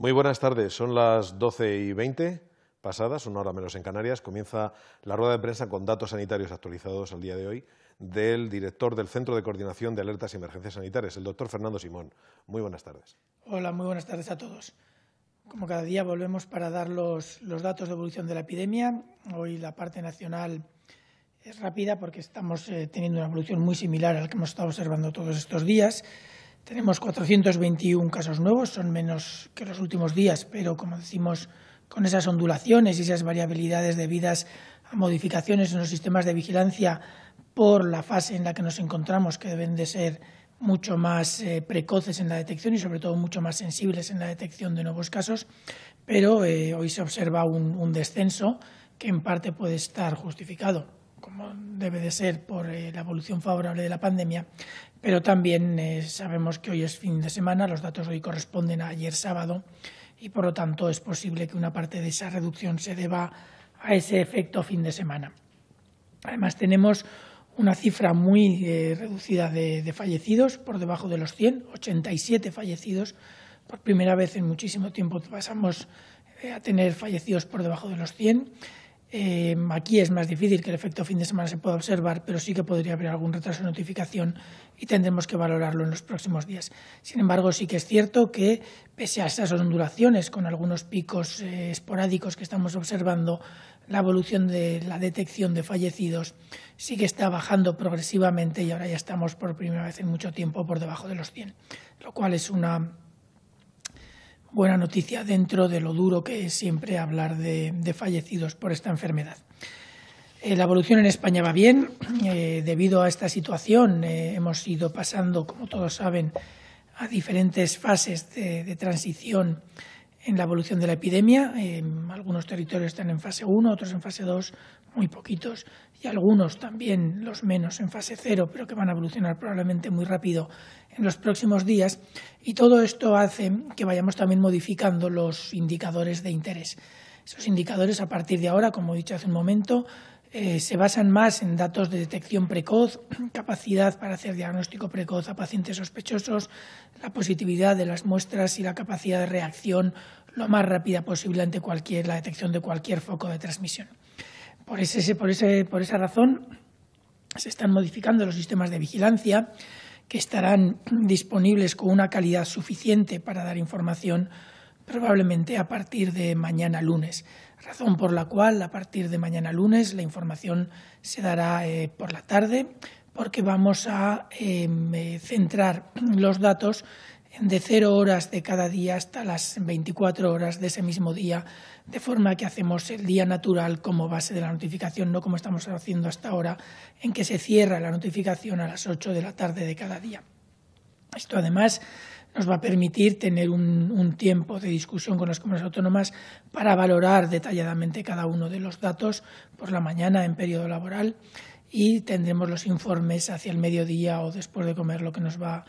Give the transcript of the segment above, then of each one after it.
Muy buenas tardes, son las 12 y 20 pasadas, una hora menos en Canarias. Comienza la rueda de prensa con datos sanitarios actualizados al día de hoy del director del Centro de Coordinación de Alertas y Emergencias Sanitarias, el doctor Fernando Simón. Muy buenas tardes. Hola, muy buenas tardes a todos. Como cada día volvemos para dar los, datos de evolución de la epidemia. Hoy la parte nacional es rápida porque estamos eh, teniendo una evolución muy similar a la que hemos estado observando todos estos días. Tenemos 421 casos nuevos, son menos que los últimos días, pero como decimos, con esas ondulaciones y esas variabilidades debidas a modificaciones en los sistemas de vigilancia por la fase en la que nos encontramos, que deben de ser mucho más eh, precoces en la detección y sobre todo mucho más sensibles en la detección de nuevos casos, pero eh, hoy se observa un descenso que en parte puede estar justificado debe de ser por eh, la evolución favorable de la pandemia, pero también eh, sabemos que hoy es fin de semana, los datos hoy corresponden a ayer sábado y por lo tanto es posible que una parte de esa reducción se deba a ese efecto fin de semana. Además tenemos una cifra muy eh, reducida de, de, fallecidos, por debajo de los 100, 87 fallecidos. Por primera vez en muchísimo tiempo pasamos a tener fallecidos por debajo de los 100. Em, aquí es más difícil que el efecto fin de semana se pueda observar, pero sí que podría haber algún retraso de notificación y tendremos que valorarlo en los próximos días. Sin embargo, sí que es cierto que, pese a esas ondulaciones con algunos picos eh, esporádicos que estamos observando, la evolución de la detección de fallecidos sí que está bajando progresivamente y ahora ya estamos por primera vez en mucho tiempo por debajo de los 100, lo cual es una buena noticia dentro de lo duro que es siempre hablar de, fallecidos por esta enfermedad. Eh, la evolución en España va bien. Eh, debido a esta situación eh, hemos ido pasando, como todos saben, a diferentes fases de, de transición en la evolución de la epidemia. algunos territorios están en fase 1, otros en fase 2, muy poquitos, y algunos también, los menos, en fase 0, pero que van a evolucionar probablemente muy rápido en los próximos días. Y todo esto hace que vayamos también modificando los indicadores de interés. Esos indicadores, a partir de ahora, como he dicho hace un momento, eh, se basan más en datos de detección precoz, capacidad para hacer diagnóstico precoz a pacientes sospechosos, la positividad de las muestras y la capacidad de reacción lo más rápida posible ante cualquier, la detección de cualquier foco de transmisión. por esa razón se están modificando los sistemas de vigilancia que estarán disponibles con una calidad suficiente para dar información probablemente a partir de mañana lunes razón por la cual a partir de mañana lunes la información se dará eh, por la tarde porque vamos a em, eh, centrar los datos de cero horas de cada día hasta las 24 horas de ese mismo día, de forma que hacemos el día natural como base de la notificación, no como estamos haciendo hasta ahora, en que se cierra la notificación a las 8 de la tarde de cada día. Esto además nos va a permitir tener un, tiempo de discusión con las comunidades autónomas para valorar detalladamente cada uno de los datos por la mañana en periodo laboral y tendremos los informes hacia el mediodía o después de comer, lo que nos va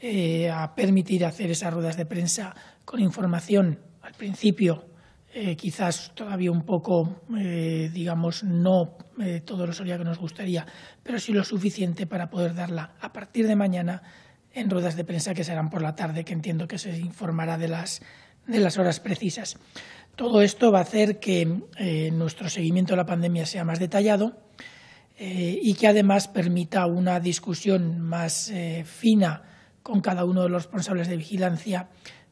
eh, a permitir hacer esas ruedas de prensa con información al principio. Eh, quizás todavía un poco, eh, digamos, no todo lo solía que nos gustaría, pero sí lo suficiente para poder darla a partir de mañana en ruedas de prensa que serán por la tarde, que entiendo que se informará de las, horas precisas. Todo esto va a hacer que eh, nuestro seguimiento de la pandemia sea más detallado eh, y que además permita una discusión más eh, fina con cada uno de los responsables de vigilancia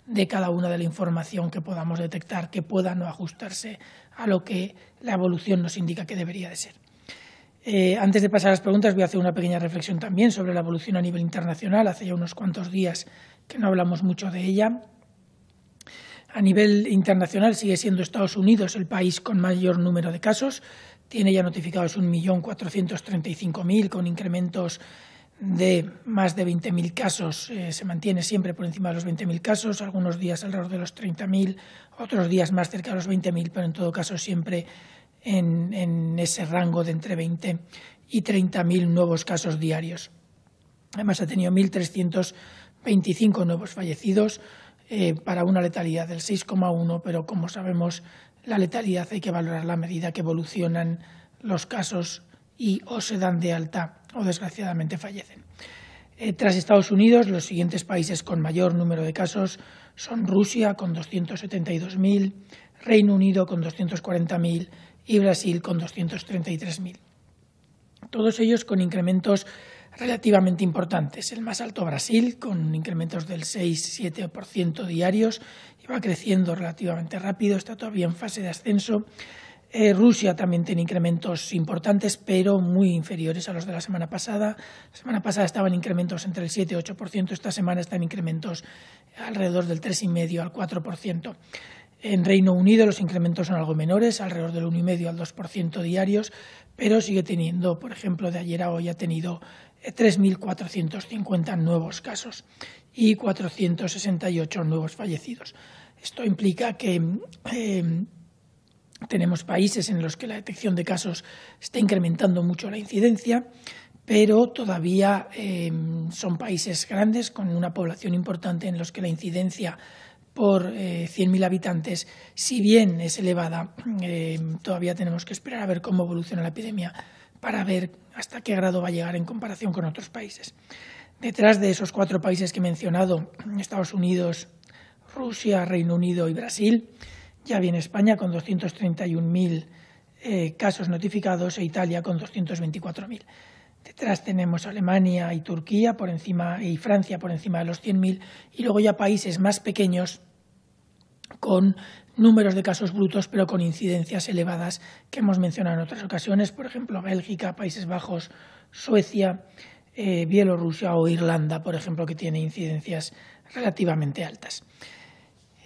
de cada una de la información que podamos detectar que pueda no ajustarse a lo que la evolución nos indica que debería de ser. Eh, antes de pasar a las preguntas, voy a hacer una pequeña reflexión también sobre la evolución a nivel internacional. Hace ya unos cuantos días que no hablamos mucho de ella. A nivel internacional sigue siendo Estados Unidos el país con mayor número de casos. Tiene ya notificados 1.435.000 con incrementos de más de 20.000 casos. Eh, se mantiene siempre por encima de los 20.000 casos, algunos días alrededor de los 30.000, otros días más cerca de los 20.000, pero en todo caso siempre en, ese rango de entre 20 y 30.000 nuevos casos diarios. Además, ha tenido 1.325 nuevos fallecidos eh, para una letalidad del 6,1, pero como sabemos, la letalidad hay que valorarla a medida que evolucionan los casos y o se dan de alta o desgraciadamente fallecen. Eh, tras Estados Unidos, los siguientes países con mayor número de casos son Rusia con 272.000, Reino Unido con 240.000 y Brasil con 233.000. Todos ellos con incrementos relativamente importantes. El más alto Brasil, con incrementos del 6-7% diarios, y va creciendo relativamente rápido, está todavía en fase de ascenso. Eh, Rusia también tiene incrementos importantes, pero muy inferiores a los de la semana pasada. La semana pasada estaban incrementos entre el 7 y 8%, esta semana están incrementos alrededor del 3,5 al 4%. En Reino Unido los incrementos son algo menores, alrededor del 1,5 al 2% diarios, pero sigue teniendo, por ejemplo, de ayer a hoy ha tenido 3.450 eh, nuevos casos y 468 nuevos fallecidos. Esto implica que em, tenemos países en los que la detección de casos está incrementando mucho la incidencia, pero todavía em, son países grandes con una población importante en los que la incidencia por 100.000 eh, habitantes, si bien es elevada, eh, todavía tenemos que esperar a ver cómo evoluciona la epidemia para ver hasta qué grado va a llegar en comparación con otros países. Detrás de esos cuatro países que he mencionado, Estados Unidos, Rusia, Reino Unido y Brasil, ya viene España con 231.000 eh, casos notificados e Italia con 224.000. Detrás tenemos Alemania y Turquía por encima, y Francia por encima de los 100.000 y luego ya países más pequeños con números de casos brutos, pero con incidencias elevadas que hemos mencionado en otras ocasiones, por ejemplo, Bélgica, Países Bajos, Suecia, eh, Bielorrusia o Irlanda, por ejemplo, que tiene incidencias relativamente altas.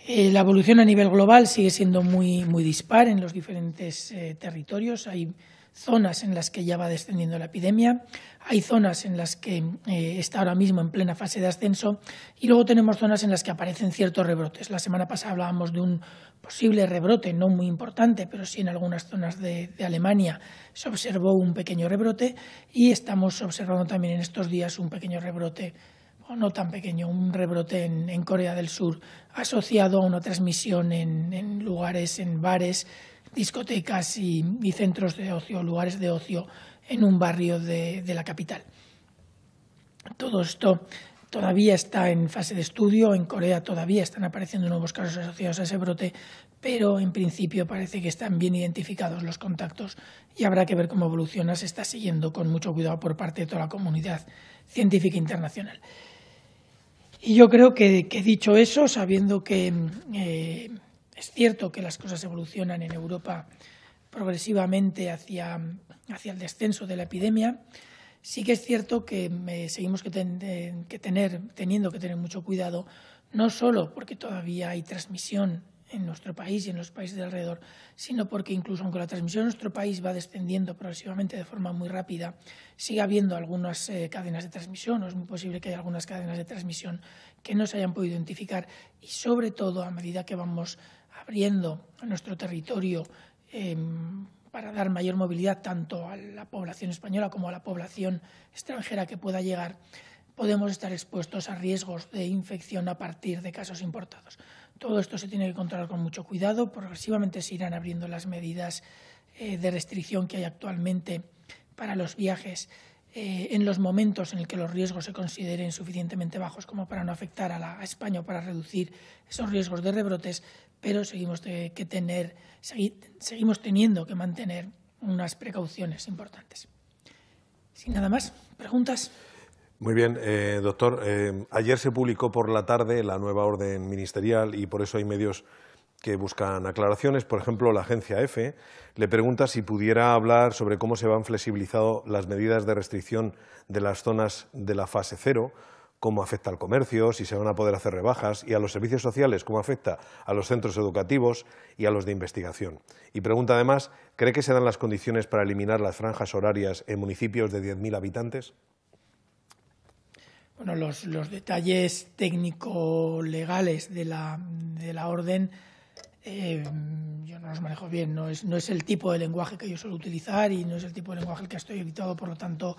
Eh, la evolución a nivel global sigue siendo muy, muy dispar en los diferentes eh, territorios. Hay zonas en las que ya va descendiendo la epidemia, hay zonas en las que eh, está ahora mismo en plena fase de ascenso y luego tenemos zonas en las que aparecen ciertos rebrotes. La semana pasada hablábamos de un posible rebrote, no muy importante, pero sí en algunas zonas de, Alemania se observó un pequeño rebrote y estamos observando también en estos días un pequeño rebrote o no tan pequeño, un rebrote en, Corea del Sur asociado a una transmisión en lugares, en bares, discotecas y, centros de ocio, lugares de ocio en un barrio de, la capital. Todo esto todavía está en fase de estudio, en Corea todavía están apareciendo nuevos casos asociados a ese brote, pero en principio parece que están bien identificados los contactos y habrá que ver cómo evoluciona. Se está siguiendo con mucho cuidado por parte de toda la comunidad científica internacional. Y yo creo que, dicho eso, sabiendo que eh, es cierto que las cosas evolucionan en Europa progresivamente hacia, el descenso de la epidemia. Sí que es cierto que eh, seguimos eh, teniendo que tener mucho cuidado, no solo porque todavía hay transmisión en nuestro país y en los países de alrededor, sino porque incluso aunque la transmisión en nuestro país va descendiendo progresivamente de forma muy rápida, sigue habiendo algunas eh, cadenas de transmisión, o es muy posible que haya algunas cadenas de transmisión que no se hayan podido identificar y sobre todo a medida que vamos abriendo nuestro territorio em, para dar mayor movilidad tanto a la población española como a la población extranjera que pueda llegar, podemos estar expuestos a riesgos de infección a partir de casos importados. Todo esto se tiene que controlar con mucho cuidado. Progresivamente se irán abriendo las medidas eh, de restricción que hay actualmente para los viajes eh, en los momentos en los que los riesgos se consideren suficientemente bajos como para no afectar a España o para reducir esos riesgos de rebrotes, pero seguimos que tener, seguimos teniendo que mantener unas precauciones importantes. Sin nada más, preguntas. Muy bien, eh, doctor. Eh, ayer se publicó por la tarde la nueva orden ministerial y por eso hay medios que buscan aclaraciones. Por ejemplo, la agencia EFE le pregunta si pudiera hablar sobre cómo se van flexibilizando las medidas de restricción de las zonas de la fase cero cómo afecta al comercio, si se van a poder hacer rebajas, y a los servicios sociales, cómo afecta a los centros educativos y a los de investigación. Y pregunta además, ¿cree que se dan las condiciones para eliminar las franjas horarias en municipios de 10.000 habitantes? Bueno, los, detalles técnico-legales de la, orden eh, yo no los manejo bien, no es, no es el tipo de lenguaje que yo suelo utilizar y no es el tipo de lenguaje que estoy evitado, por lo tanto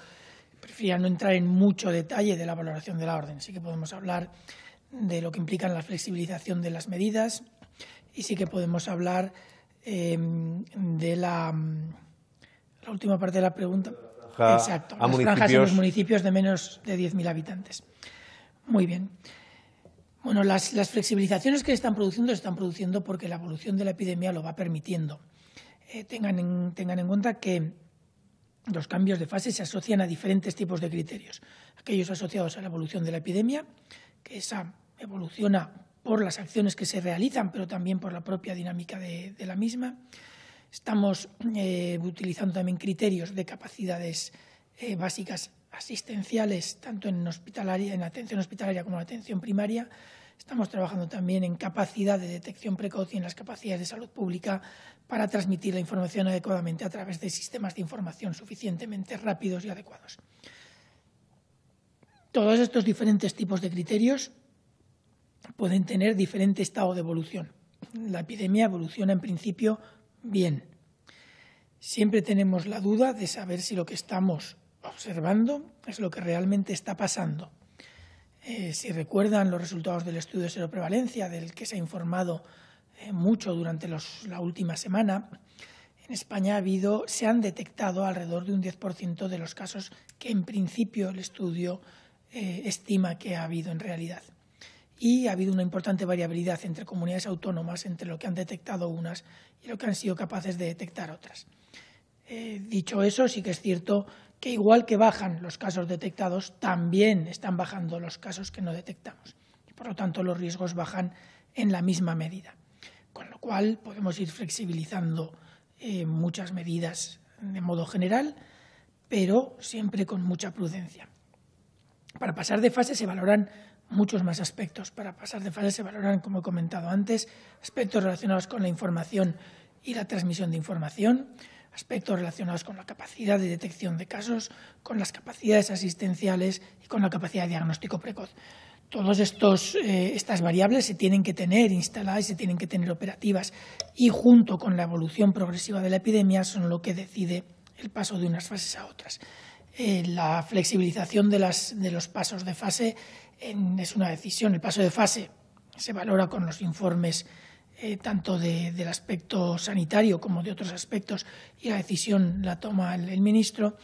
Prefiero no entrar en mucho detalle de la valoración de la orden. Sí que podemos hablar de lo que implica la flexibilización de las medidas y sí que podemos hablar em, de la, última parte de la pregunta. Exacto, las franjas en los municipios de menos de 10.000 habitantes. Muy bien. Bueno, las, flexibilizaciones que se están produciendo se están produciendo porque la evolución de la epidemia lo va permitiendo. Eh, tengan en cuenta que los cambios de fase se asocian a diferentes tipos de criterios. Aquellos asociados a la evolución de la epidemia, que esa evoluciona por las acciones que se realizan, pero también por la propia dinámica de, la misma. Estamos eh, utilizando también criterios de capacidades eh, básicas asistenciales, tanto en, hospitalaria, en atención hospitalaria como en atención primaria, Estamos trabajando también en capacidad de detección precoz y en las capacidades de salud pública para transmitir la información adecuadamente a través de sistemas de información suficientemente rápidos y adecuados. Todos estos diferentes tipos de criterios pueden tener diferente estado de evolución. La epidemia evoluciona en principio bien. Siempre tenemos la duda de saber si lo que estamos observando es lo que realmente está pasando. Eh, si recuerdan los resultados del estudio de seroprevalencia, del que se ha informado eh, mucho durante la última semana, en España se han detectado alrededor de un 10% de los casos que en principio el estudio eh, estima que ha habido en realidad. Y ha habido una importante variabilidad entre comunidades autónomas, entre lo que han detectado unas y lo que han sido capaces de detectar otras. dicho eso, sí que es cierto que igual que bajan los casos detectados, también están bajando los casos que no detectamos. Y por lo tanto, los riesgos bajan en la misma medida. Con lo cual, podemos ir flexibilizando eh, muchas medidas de modo general, pero siempre con mucha prudencia. Para pasar de fase se valoran muchos más aspectos. Para pasar de fase se valoran, como he comentado antes, aspectos relacionados con la información y la transmisión de información, aspectos relacionados con la capacidad de detección de casos, con las capacidades asistenciales y con la capacidad de diagnóstico precoz. Todas estos eh, estas variables se tienen que tener instaladas y se tienen que tener operativas y junto con la evolución progresiva de la epidemia son lo que decide el paso de unas fases a otras. Eh, la flexibilización de, los pasos de fase es una decisión. El paso de fase se valora con los informes eh, tanto del aspecto sanitario como de otros aspectos, y la decisión la toma el, ministro.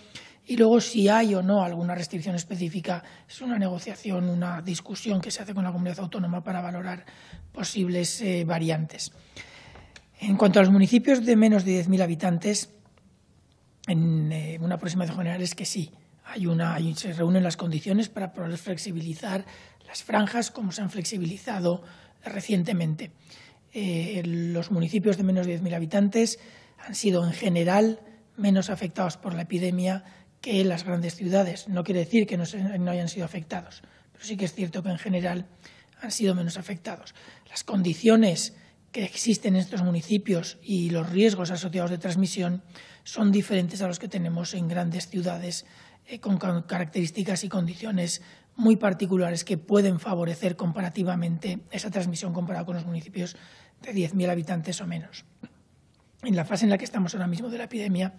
Y luego, si hay o no alguna restricción específica, es una negociación, una discusión que se hace con la comunidad autónoma para valorar posibles eh, variantes. En cuanto a los municipios de menos de 10.000 habitantes, en eh, una aproximación general es que sí, hay una, se reúnen las condiciones para poder flexibilizar las franjas como se han flexibilizado recientemente. Eh, los municipios de menos de 10.000 habitantes han sido en general menos afectados por la epidemia que las grandes ciudades. No quiere decir que no, hayan sido afectados, pero sí que es cierto que en general han sido menos afectados. Las condiciones que existen en estos municipios y los riesgos asociados de transmisión son diferentes a los que tenemos en grandes ciudades eh, con características y condiciones muy particulares que pueden favorecer comparativamente esa transmisión comparado con los municipios de 10.000 habitantes o menos. En la fase en la que estamos ahora mismo de la epidemia,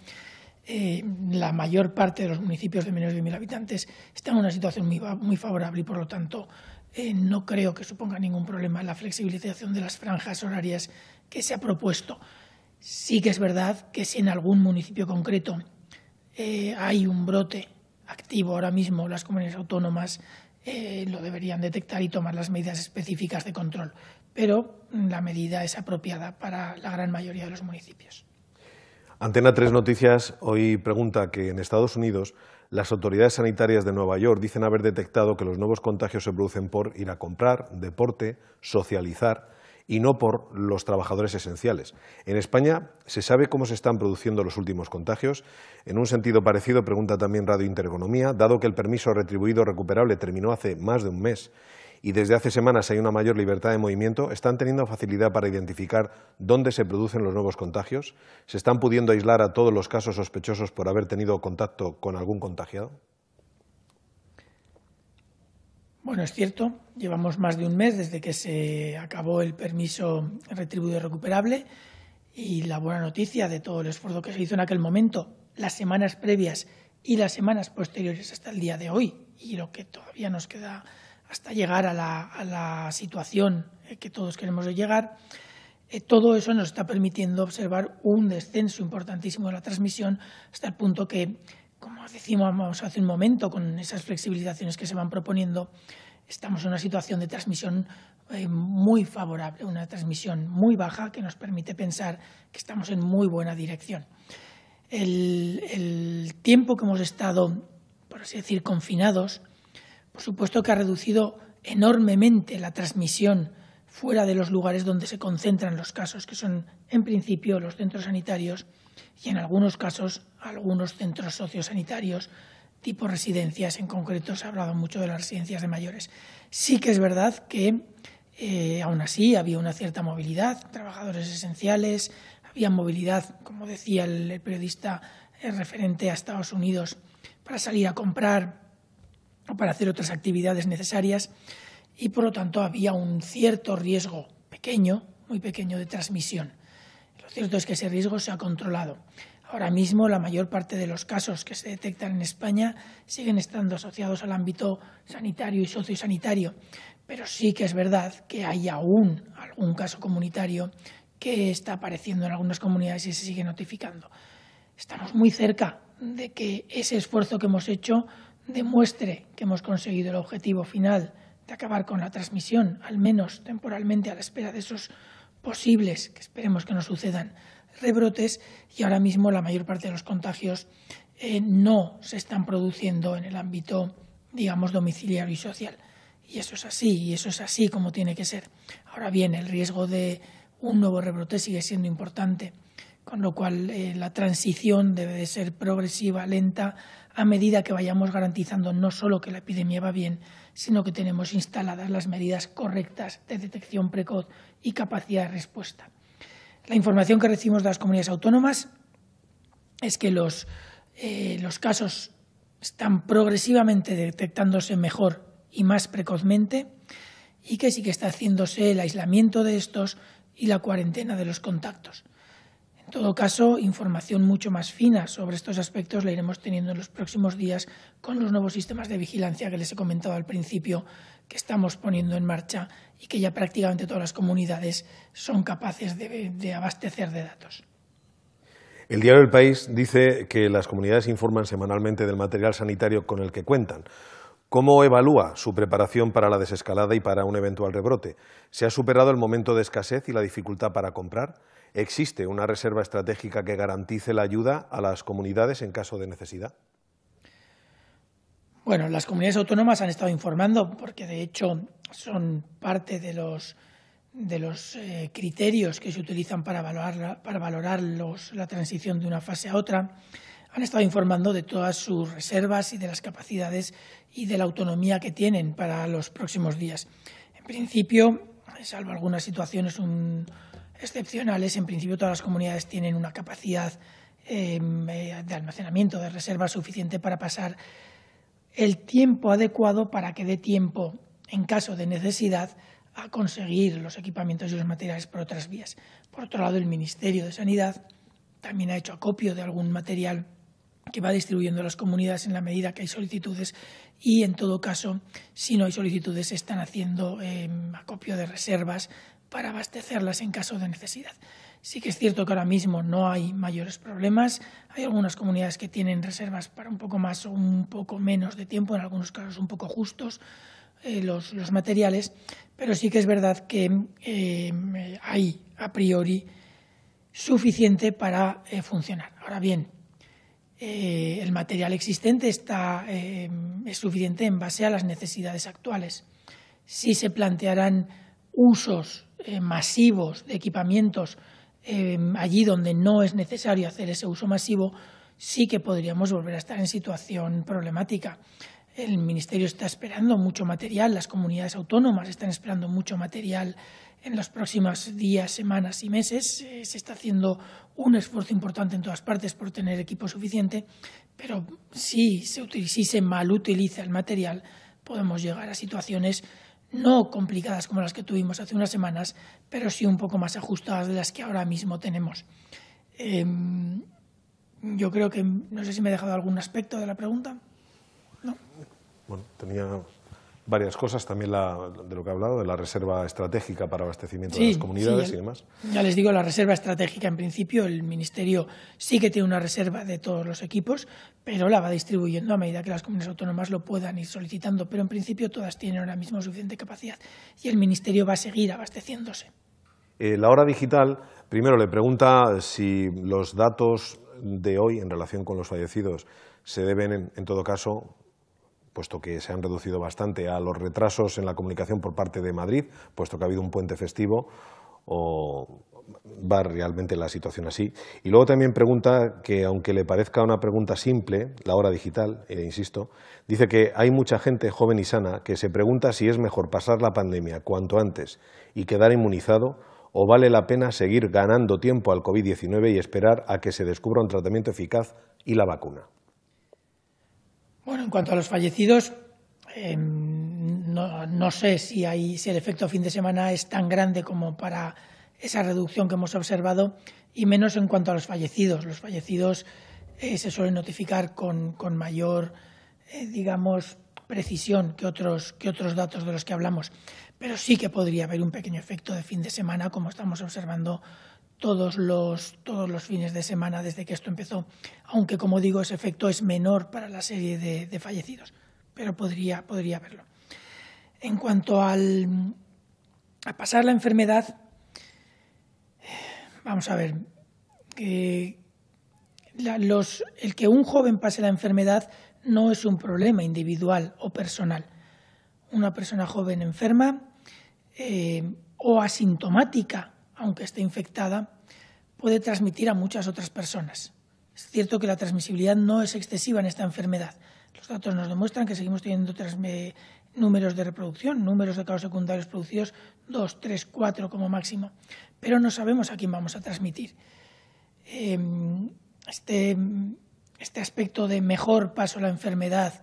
eh, la mayor parte de los municipios de menos de 10.000 habitantes están en una situación muy, favorable y, por lo tanto, eh, no creo que suponga ningún problema la flexibilización de las franjas horarias que se ha propuesto. Sí que es verdad que si en algún municipio concreto eh, hay un brote activo ahora mismo, las comunidades autónomas eh, lo deberían detectar y tomar las medidas específicas de control. Pero mm, la medida es apropiada para la gran mayoría de los municipios. Antena tres Noticias hoy pregunta que en Estados Unidos las autoridades sanitarias de Nueva York dicen haber detectado que los nuevos contagios se producen por ir a comprar, deporte, socializar y no por los trabajadores esenciales. En España se sabe cómo se están produciendo los últimos contagios. En un sentido parecido, pregunta también Radio Intereconomía, dado que el permiso retribuido recuperable terminó hace más de un mes y desde hace semanas hay una mayor libertad de movimiento, ¿están teniendo facilidad para identificar dónde se producen los nuevos contagios? ¿Se están pudiendo aislar a todos los casos sospechosos por haber tenido contacto con algún contagiado? Bueno, es cierto, llevamos más de un mes desde que se acabó el permiso retribuido y recuperable y la buena noticia de todo el esfuerzo que se hizo en aquel momento, las semanas previas y las semanas posteriores hasta el día de hoy y lo que todavía nos queda hasta llegar a la, situación que todos queremos llegar, eh, todo eso nos está permitiendo observar un descenso importantísimo de la transmisión hasta el punto que como decíamos hace un momento, con esas flexibilizaciones que se van proponiendo, estamos en una situación de transmisión eh, muy favorable, una transmisión muy baja que nos permite pensar que estamos en muy buena dirección. El, el tiempo que hemos estado, por así decir, confinados, por supuesto que ha reducido enormemente la transmisión fuera de los lugares donde se concentran los casos, que son en principio los centros sanitarios y en algunos casos algunos centros sociosanitarios tipo residencias. En concreto se ha hablado mucho de las residencias de mayores. Sí que es verdad que eh, aún así había una cierta movilidad, trabajadores esenciales, había movilidad, como decía el, periodista eh, referente a Estados Unidos, para salir a comprar o para hacer otras actividades necesarias y por lo tanto había un cierto riesgo pequeño, muy pequeño, de transmisión. Lo cierto es que ese riesgo se ha controlado. Ahora mismo la mayor parte de los casos que se detectan en España siguen estando asociados al ámbito sanitario y sociosanitario, pero sí que es verdad que hay aún algún caso comunitario que está apareciendo en algunas comunidades y se sigue notificando. Estamos muy cerca de que ese esfuerzo que hemos hecho demuestre que hemos conseguido el objetivo final de acabar con la transmisión, al menos temporalmente, a la espera de esos posibles, que esperemos que no sucedan, rebrotes y ahora mismo la mayor parte de los contagios eh, no se están produciendo en el ámbito, digamos, domiciliario y social. Y eso es así, y eso es así como tiene que ser. Ahora bien, el riesgo de un nuevo rebrote sigue siendo importante, con lo cual eh, la transición debe de ser progresiva, lenta, a medida que vayamos garantizando no solo que la epidemia va bien, sino que tenemos instaladas las medidas correctas de detección precoz y capacidad de respuesta. La información que recibimos de las comunidades autónomas es que los, eh, los casos están progresivamente detectándose mejor y más precozmente y que sí que está haciéndose el aislamiento de estos y la cuarentena de los contactos. En todo caso, información mucho más fina sobre estos aspectos la iremos teniendo en los próximos días con los nuevos sistemas de vigilancia que les he comentado al principio que estamos poniendo en marcha y que ya prácticamente todas las comunidades son capaces de, de abastecer de datos. El diario El País dice que las comunidades informan semanalmente del material sanitario con el que cuentan. ¿Cómo evalúa su preparación para la desescalada y para un eventual rebrote? ¿Se ha superado el momento de escasez y la dificultad para comprar? ¿Existe una reserva estratégica que garantice la ayuda a las comunidades en caso de necesidad? Bueno, las comunidades autónomas han estado informando porque de hecho son parte de los eh, criterios que se utilizan para valorar, para valorar la transición de una fase a otra, han estado informando de todas sus reservas y de las capacidades y de la autonomía que tienen para los próximos días. En principio, salvo algunas situaciones un, excepcionales. En principio, todas las comunidades tienen una capacidad em, eh, de almacenamiento, de reserva suficiente para pasar el tiempo adecuado para que dé tiempo, en caso de necesidad, a conseguir los equipamientos y los materiales por otras vías. Por otro lado, el Ministerio de Sanidad también ha hecho acopio de algún material que va distribuyendo a las comunidades en la medida que hay solicitudes y, en todo caso, si no hay solicitudes, están haciendo em, acopio de reservas para abastecerlas en caso de necesidad. Sí que es cierto que ahora mismo no hay mayores problemas. Hay algunas comunidades que tienen reservas para un poco más o un poco menos de tiempo, en algunos casos un poco justos eh, los, materiales, pero sí que es verdad que eh, hay a priori suficiente para eh, funcionar. Ahora bien, el material existente está, es suficiente en base a las necesidades actuales. Si se plantearán usos eh, masivos de equipamientos eh, allí donde no es necesario hacer ese uso masivo, sí que podríamos volver a estar en situación problemática. El Ministerio está esperando mucho material, las comunidades autónomas están esperando mucho material en los próximos días, semanas y meses. Eh, se está haciendo un esfuerzo importante en todas partes por tener equipo suficiente, pero si se, si se mal utiliza el material, podemos llegar a situaciones no complicadas como las que tuvimos hace unas semanas, pero sí un poco más ajustadas de las que ahora mismo tenemos. Em, yo creo que, no sé si me he dejado algún aspecto de la pregunta. Bueno, tenía varias cosas, también la, de lo que ha hablado, de la reserva estratégica para abastecimiento de las comunidades y demás. Ya les digo, la reserva estratégica, en principio, el Ministerio sí que tiene una reserva de todos los equipos, pero la va distribuyendo a medida que las comunidades autónomas lo puedan ir solicitando, pero en principio todas tienen ahora mismo suficiente capacidad y el Ministerio va a seguir abasteciéndose. Eh, la hora digital, primero le pregunta si los datos de hoy en relación con los fallecidos se deben, en todo caso, puesto que se han reducido bastante a los retrasos en la comunicación por parte de Madrid, puesto que ha habido un puente festivo, o va realmente la situación así. Y luego también pregunta que, aunque le parezca una pregunta simple, la hora digital, eh, insisto, dice que hay mucha gente joven y sana que se pregunta si es mejor pasar la pandemia cuanto antes y quedar inmunizado o vale la pena seguir ganando tiempo al COVID-19 y esperar a que se descubra un tratamiento eficaz y la vacuna. Bueno, en cuanto a los fallecidos, em, no, sé si, el efecto fin de semana es tan grande como para esa reducción que hemos observado, y menos en cuanto a los fallecidos. Los fallecidos eh, se suelen notificar con, mayor, eh, digamos, precisión que otros, que otros datos de los que hablamos, pero sí que podría haber un pequeño efecto de fin de semana, como estamos observando todos los, todos los fines de semana desde que esto empezó, aunque como digo, ese efecto es menor para la serie de, fallecidos, pero podría, podría haberlo. En cuanto al, a pasar la enfermedad, vamos a ver, que el que un joven pase la enfermedad no es un problema individual o personal. Una persona joven enferma eh, o asintomática, aunque esté infectada, puede transmitir a muchas otras personas. Es cierto que la transmisibilidad no es excesiva en esta enfermedad. Los datos nos demuestran que seguimos teniendo números de reproducción, números de casos secundarios producidos, dos, tres, cuatro como máximo, pero no sabemos a quién vamos a transmitir. Em, este, este aspecto de mejor paso a la enfermedad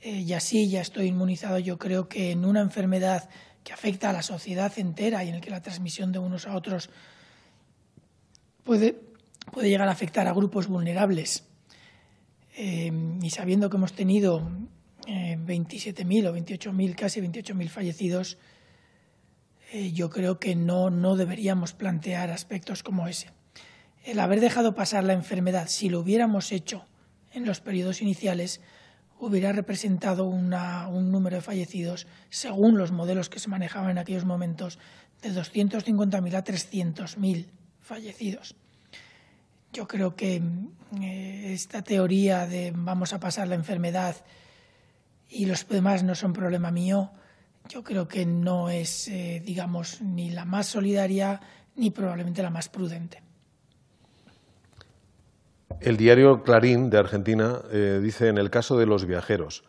eh, ya sí, ya estoy inmunizado, yo creo que en una enfermedad que afecta a la sociedad entera y en la que la transmisión de unos a otros puede, llegar a afectar a grupos vulnerables. Em, y sabiendo que hemos tenido 27.000 eh, o 28.000, casi 28.000 fallecidos, eh, yo creo que no, no deberíamos plantear aspectos como ese. El haber dejado pasar la enfermedad, si lo hubiéramos hecho en los periodos iniciales, hubiera representado una, un número de fallecidos, según los modelos que se manejaban en aquellos momentos, de 250.000 a 300.000 fallecidos. Yo creo que eh, esta teoría de vamos a pasar la enfermedad y los demás no son problema mío, yo creo que no es, eh, digamos, ni la más solidaria ni probablemente la más prudente. El diario Clarín de Argentina eh, dice en el caso de los viajeros,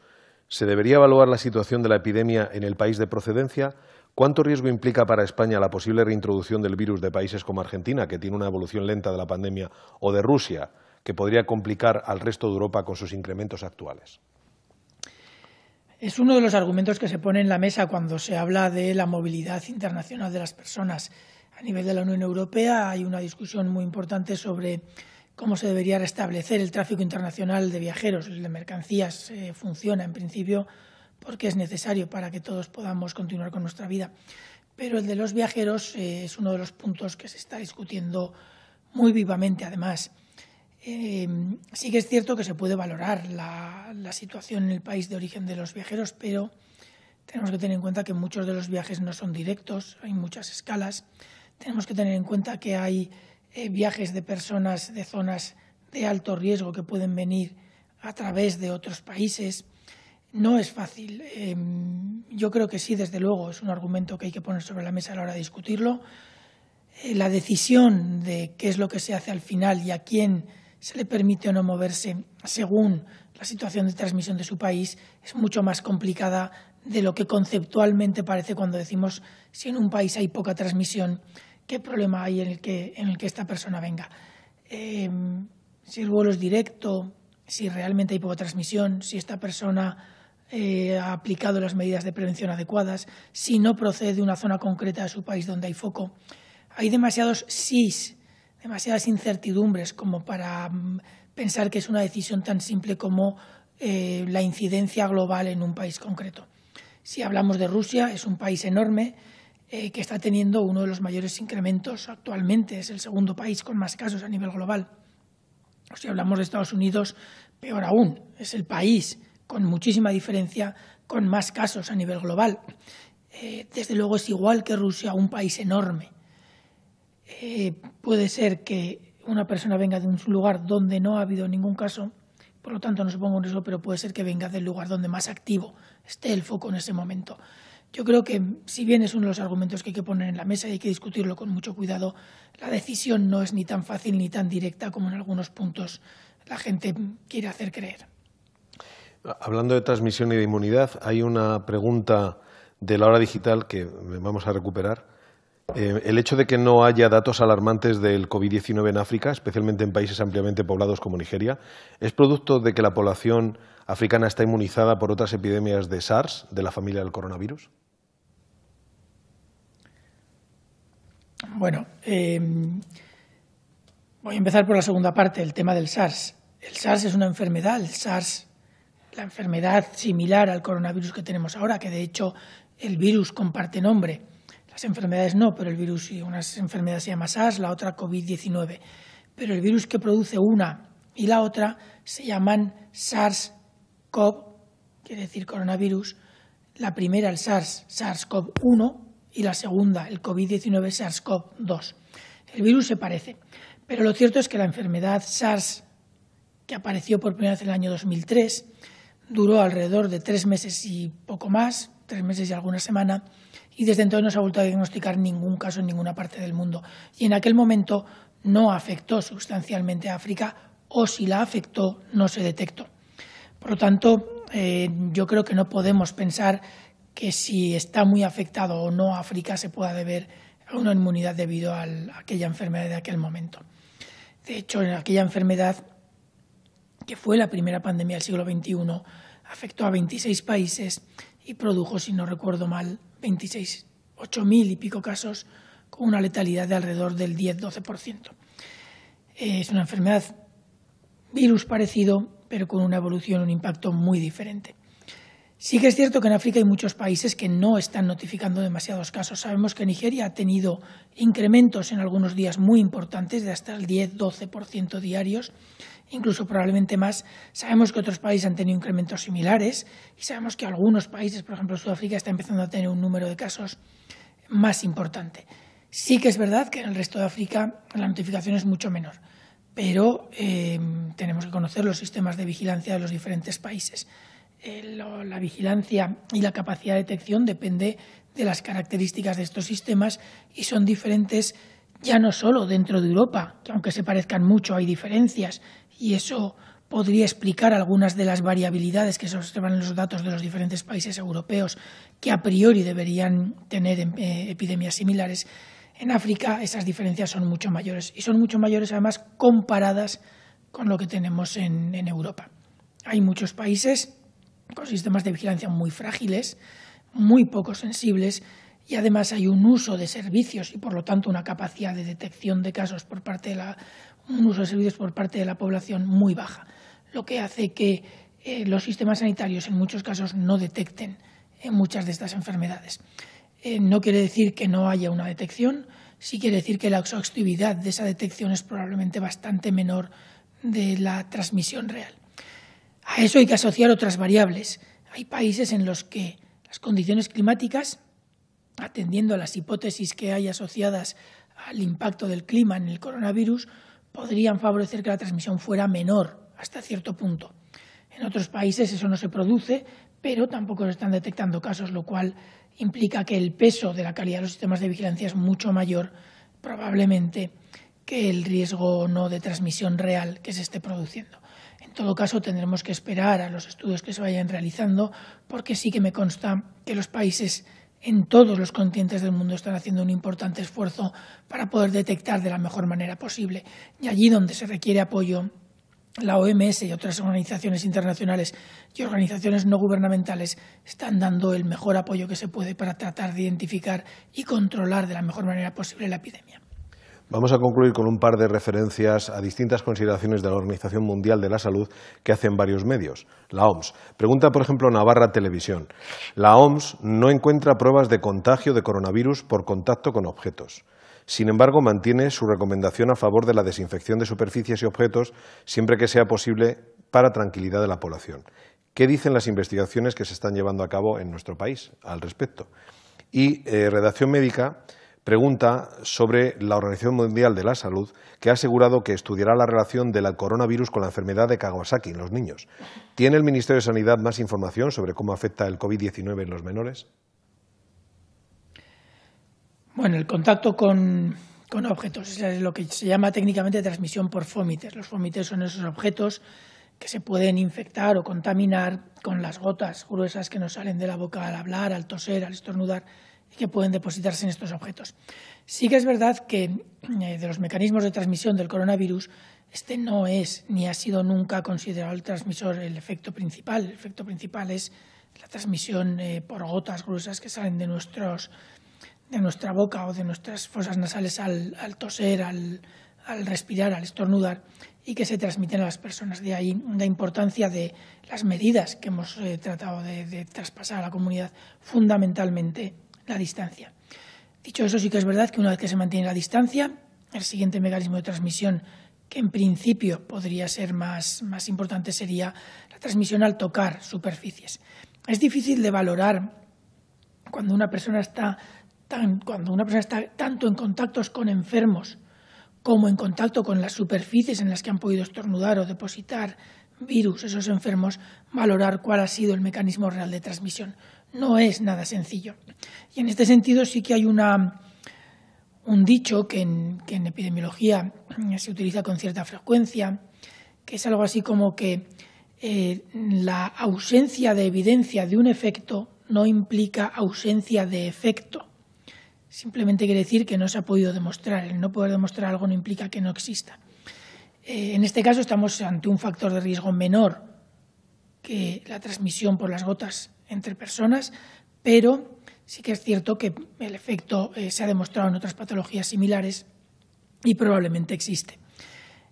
¿se debería evaluar la situación de la epidemia en el país de procedencia ¿Cuánto riesgo implica para España la posible reintroducción del virus de países como Argentina, que tiene una evolución lenta de la pandemia, o de Rusia, que podría complicar al resto de Europa con sus incrementos actuales? Es uno de los argumentos que se pone en la mesa cuando se habla de la movilidad internacional de las personas. A nivel de la Unión Europea hay una discusión muy importante sobre cómo se debería restablecer el tráfico internacional de viajeros, el de mercancías eh, funciona en principio porque es necesario para que todos podamos continuar con nuestra vida. Pero el de los viajeros eh, es uno de los puntos que se está discutiendo muy vivamente, además. Eh, sí que es cierto que se puede valorar la, situación en el país de origen de los viajeros, pero tenemos que tener en cuenta que muchos de los viajes no son directos, hay muchas escalas. Tenemos que tener en cuenta que hay eh, viajes de personas de zonas de alto riesgo que pueden venir a través de otros países no es fácil. Em, yo creo que sí, desde luego, es un argumento que hay que poner sobre la mesa a la hora de discutirlo. Eh, la decisión de qué es lo que se hace al final y a quién se le permite o no moverse según la situación de transmisión de su país es mucho más complicada de lo que conceptualmente parece cuando decimos si en un país hay poca transmisión, qué problema hay en el que, esta persona venga. Em, si el vuelo es directo, si realmente hay poca transmisión, si esta persona eh, ha aplicado las medidas de prevención adecuadas, si no procede de una zona concreta de su país donde hay foco. Hay demasiados sís, demasiadas incertidumbres como para mm, pensar que es una decisión tan simple como eh, la incidencia global en un país concreto. Si hablamos de Rusia, es un país enorme eh, que está teniendo uno de los mayores incrementos actualmente, es el segundo país con más casos a nivel global. Si hablamos de Estados Unidos, peor aún, es el país con muchísima diferencia, con más casos a nivel global. Eh, desde luego es igual que Rusia, un país enorme. Eh, puede ser que una persona venga de un lugar donde no ha habido ningún caso, por lo tanto no supongo ponga en eso, pero puede ser que venga del lugar donde más activo esté el foco en ese momento. Yo creo que, si bien es uno de los argumentos que hay que poner en la mesa y hay que discutirlo con mucho cuidado, la decisión no es ni tan fácil ni tan directa como en algunos puntos la gente quiere hacer creer. Hablando de transmisión y de inmunidad, hay una pregunta de la hora digital que vamos a recuperar. Eh, el hecho de que no haya datos alarmantes del COVID-19 en África, especialmente en países ampliamente poblados como Nigeria, ¿es producto de que la población africana está inmunizada por otras epidemias de SARS, de la familia del coronavirus? Bueno, em, voy a empezar por la segunda parte, el tema del SARS. El SARS es una enfermedad, el SARS la enfermedad similar al coronavirus que tenemos ahora, que de hecho el virus comparte nombre. Las enfermedades no, pero el virus, una enfermedad se llama SARS, la otra COVID-19. Pero el virus que produce una y la otra se llaman SARS-CoV, quiere decir coronavirus. La primera, el SARS, SARS-CoV-1, y la segunda, el COVID-19, SARS-CoV-2. El virus se parece, pero lo cierto es que la enfermedad SARS, que apareció por primera vez en el año 2003, duró alrededor de tres meses y poco más, tres meses y alguna semana, y desde entonces no se ha vuelto a diagnosticar ningún caso en ninguna parte del mundo. Y en aquel momento no afectó sustancialmente a África o si la afectó no se detectó. Por lo tanto, eh, yo creo que no podemos pensar que si está muy afectado o no África se pueda deber a una inmunidad debido a aquella enfermedad de aquel momento. De hecho, en aquella enfermedad que fue la primera pandemia del siglo XXI, afectó a 26 países y produjo, si no recuerdo mal, 26, mil y pico casos con una letalidad de alrededor del 10-12%. Eh, es una enfermedad virus parecido, pero con una evolución, un impacto muy diferente. Sí que es cierto que en África hay muchos países que no están notificando demasiados casos. Sabemos que Nigeria ha tenido incrementos en algunos días muy importantes de hasta el 10-12% diarios, incluso probablemente más. Sabemos que otros países han tenido incrementos similares y sabemos que algunos países, por ejemplo Sudáfrica, está empezando a tener un número de casos más importante. Sí que es verdad que en el resto de África la notificación es mucho menor, pero eh, tenemos que conocer los sistemas de vigilancia de los diferentes países. Eh, la vigilancia y la capacidad de detección depende de las características de estos sistemas y son diferentes ya no solo dentro de Europa, que aunque se parezcan mucho hay diferencias y eso podría explicar algunas de las variabilidades que se observan en los datos de los diferentes países europeos que a priori deberían tener em, eh, epidemias similares. En África esas diferencias son mucho mayores y son mucho mayores además comparadas con lo que tenemos en, en Europa. Hay muchos países con sistemas de vigilancia muy frágiles, muy poco sensibles y además hay un uso de servicios y por lo tanto una capacidad de detección de casos por parte de la, uso de servicios por parte de la población muy baja, lo que hace que eh, los sistemas sanitarios en muchos casos no detecten eh, muchas de estas enfermedades. Eh, no quiere decir que no haya una detección, sí quiere decir que la exhaustividad de esa detección es probablemente bastante menor de la transmisión real. A eso hay que asociar otras variables. Hay países en los que las condiciones climáticas, atendiendo a las hipótesis que hay asociadas al impacto del clima en el coronavirus, podrían favorecer que la transmisión fuera menor hasta cierto punto. En otros países eso no se produce, pero tampoco se están detectando casos, lo cual implica que el peso de la calidad de los sistemas de vigilancia es mucho mayor, probablemente, que el riesgo no de transmisión real que se esté produciendo. En todo caso, tendremos que esperar a los estudios que se vayan realizando, porque sí que me consta que los países en todos los continentes del mundo están haciendo un importante esfuerzo para poder detectar de la mejor manera posible. Y allí donde se requiere apoyo, la OMS y otras organizaciones internacionales y organizaciones no gubernamentales están dando el mejor apoyo que se puede para tratar de identificar y controlar de la mejor manera posible la epidemia. Vamos a concluir con un par de referencias a distintas consideraciones de la Organización Mundial de la Salud que hacen varios medios. La OMS. Pregunta, por ejemplo, Navarra Televisión. La OMS no encuentra pruebas de contagio de coronavirus por contacto con objetos. Sin embargo, mantiene su recomendación a favor de la desinfección de superficies y objetos siempre que sea posible para tranquilidad de la población. ¿Qué dicen las investigaciones que se están llevando a cabo en nuestro país al respecto? Y eh, Redacción Médica pregunta sobre la Organización Mundial de la Salud, que ha asegurado que estudiará la relación del coronavirus con la enfermedad de Kawasaki en los niños. ¿Tiene el Ministerio de Sanidad más información sobre cómo afecta el COVID-19 en los menores? Bueno, el contacto con, objetos es lo que se llama técnicamente transmisión por fómites. Los fómites son esos objetos que se pueden infectar o contaminar con las gotas gruesas que nos salen de la boca al hablar, al toser, al estornudar que pueden depositarse en estos objetos. Sí que es verdad que eh, de los mecanismos de transmisión del coronavirus, este no es ni ha sido nunca considerado el transmisor el efecto principal. El efecto principal es la transmisión eh, por gotas gruesas que salen de, nuestra boca o de nuestras fosas nasales al, toser, al, respirar, al estornudar y que se transmiten a las personas. De ahí la importancia de las medidas que hemos eh, tratado de traspasar a la comunidad, fundamentalmente la distancia. Dicho eso, sí que es verdad que una vez que se mantiene la distancia, el siguiente mecanismo de transmisión que en principio podría ser más, importante sería la transmisión al tocar superficies. Es difícil de valorar cuando una persona está, cuando una persona está tanto en contactos con enfermos como en contacto con las superficies en las que han podido estornudar o depositar virus esos enfermos, valorar cuál ha sido el mecanismo real de transmisión no es nada sencillo. Y en este sentido sí que hay un dicho que en, epidemiología eh, se utiliza con cierta frecuencia, que es algo así como que eh, la ausencia de evidencia de un efecto no implica ausencia de efecto. Simplemente quiere decir que no se ha podido demostrar. El no poder demostrar algo no implica que no exista. Eh, en este caso estamos ante un factor de riesgo menor que la transmisión por las gotas entre personas, pero sí que es cierto que el efecto eh, se ha demostrado en otras patologías similares y probablemente existe.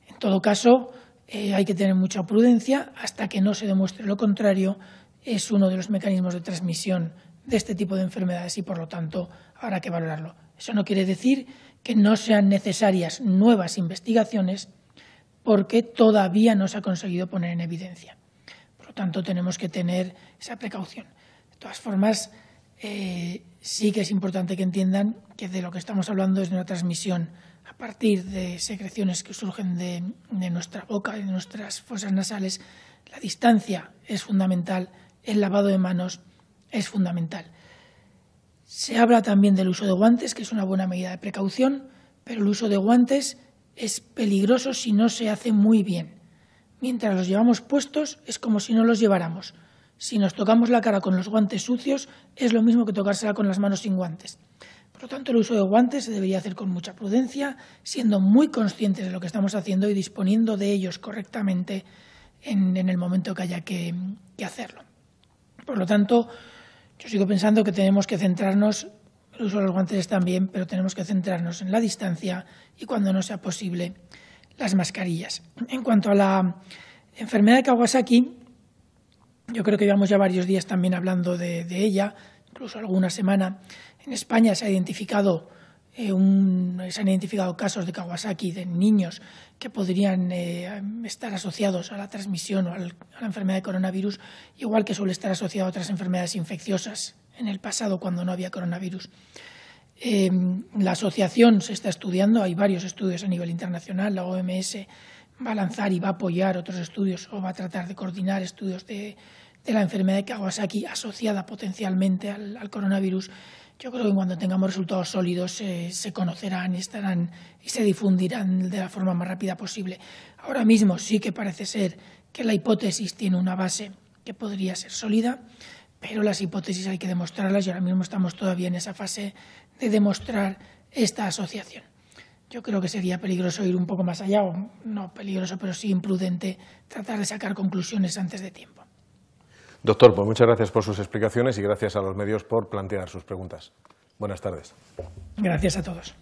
En todo caso, eh, hay que tener mucha prudencia hasta que no se demuestre lo contrario. Es uno de los mecanismos de transmisión de este tipo de enfermedades y, por lo tanto, habrá que valorarlo. Eso no quiere decir que no sean necesarias nuevas investigaciones porque todavía no se ha conseguido poner en evidencia tanto, tenemos que tener esa precaución. De todas formas, eh, sí que es importante que entiendan que de lo que estamos hablando es de una transmisión a partir de secreciones que surgen de, nuestra boca, y de nuestras fosas nasales. La distancia es fundamental, el lavado de manos es fundamental. Se habla también del uso de guantes, que es una buena medida de precaución, pero el uso de guantes es peligroso si no se hace muy bien. Mientras los llevamos puestos es como si no los lleváramos. Si nos tocamos la cara con los guantes sucios es lo mismo que tocársela con las manos sin guantes. Por lo tanto, el uso de guantes se debería hacer con mucha prudencia, siendo muy conscientes de lo que estamos haciendo y disponiendo de ellos correctamente en, el momento que haya que, que hacerlo. Por lo tanto, yo sigo pensando que tenemos que centrarnos, el uso de los guantes también, pero tenemos que centrarnos en la distancia y cuando no sea posible las mascarillas. En cuanto a la enfermedad de Kawasaki, yo creo que llevamos ya varios días también hablando de, ella, incluso alguna semana. En España se ha identificado eh, se han identificado casos de Kawasaki de niños que podrían eh, estar asociados a la transmisión o a la enfermedad de coronavirus, igual que suele estar asociado a otras enfermedades infecciosas en el pasado cuando no había coronavirus. Em, la asociación se está estudiando, hay varios estudios a nivel internacional, la OMS va a lanzar y va a apoyar otros estudios o va a tratar de coordinar estudios de, la enfermedad de Kawasaki asociada potencialmente al, coronavirus. Yo creo que cuando tengamos resultados sólidos eh, se conocerán, estarán y se difundirán de la forma más rápida posible. Ahora mismo sí que parece ser que la hipótesis tiene una base que podría ser sólida, pero las hipótesis hay que demostrarlas y ahora mismo estamos todavía en esa fase de demostrar esta asociación. Yo creo que sería peligroso ir un poco más allá, o no peligroso, pero sí imprudente tratar de sacar conclusiones antes de tiempo. Doctor, pues muchas gracias por sus explicaciones y gracias a los medios por plantear sus preguntas. Buenas tardes. Gracias a todos.